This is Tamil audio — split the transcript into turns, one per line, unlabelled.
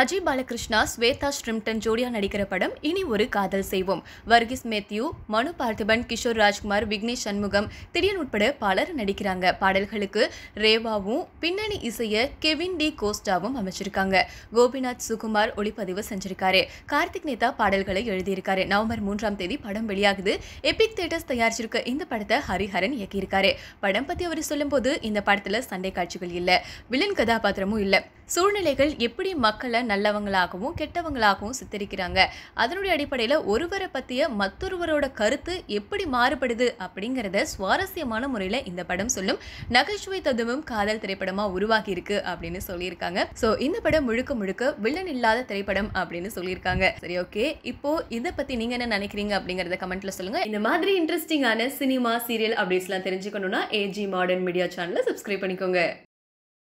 அஜய் பாலகிருஷ்ணா ஸ்வேதா ஸ்ரிம்டன் ஜோடியா நடிக்கிற படம் இனி ஒரு காதல் செய்வோம் வர்கிஸ் மேத்யூ மனு பார்த்திபன் கிஷோர் ராஜ்குமார் விக்னேஷ் சண்முகம் திடீர் உட்பட பலர் நடிக்கிறாங்க பாடல்களுக்கு ரேவாவும் பின்னணி இசைய கெவின் டி கோஸ்டாவும் அமைச்சிருக்காங்க கோபிநாத் சுகுமார் ஒளிப்பதிவு செஞ்சிருக்காரு கார்த்திக் நேதா பாடல்களை எழுதியிருக்காரு நவம்பர் மூன்றாம் தேதி படம் வெளியாகுது எபிக் தியேட்டர்ஸ் தயாரிச்சிருக்க இந்த படத்தை ஹரிஹரன் இயக்கியிருக்காரு படம் பத்தி அவர் சொல்லும்போது இந்த படத்துல சண்டை காட்சிகள் இல்லை வில்லன் கதாபாத்திரமும் இல்லை சூழ்நிலைகள் எப்படி மக்களை நல்லவங்களாகவும் கெட்டவங்களாகவும் சித்தரிக்கிறாங்க அதனுடைய அடிப்படையில் ஒருவரை பற்றிய மற்றொருவரோட கருத்து எப்படி மாறுபடுது அப்படிங்கிறத சுவாரஸ்யமான முறையில் இந்த படம் சொல்லும் நகைச்சுவை ததுவும் காதல் திரைப்படமாக உருவாகி இருக்கு அப்படின்னு சொல்லியிருக்காங்க ஸோ இந்த படம் முழுக்க முழுக்க வில்லன் இல்லாத திரைப்படம் அப்படின்னு சொல்லியிருக்காங்க சரி ஓகே இப்போ இதை பற்றி நீங்கள் என்ன நினைக்கிறீங்க அப்படிங்கிறத கமெண்ட்ல சொல்லுங்க இந்த மாதிரி இன்ட்ரெஸ்டிங்கான சினிமா சீரியல் அப்படின்ஸ்லாம் தெரிஞ்சுக்கணும்னா ஏஜி மாடர்ன் மீடியா சேனலை சப்ஸ்கிரைப் பண்ணிக்கோங்க